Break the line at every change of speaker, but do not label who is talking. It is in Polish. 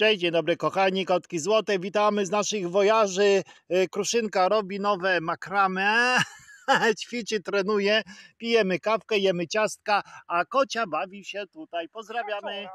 Cześć, dzień dobry kochani, kotki złote, witamy z naszych wojaży. Y, kruszynka robi nowe makrame, ćwiczy, trenuje, pijemy kawkę, jemy ciastka, a kocia bawi się tutaj. Pozdrawiamy.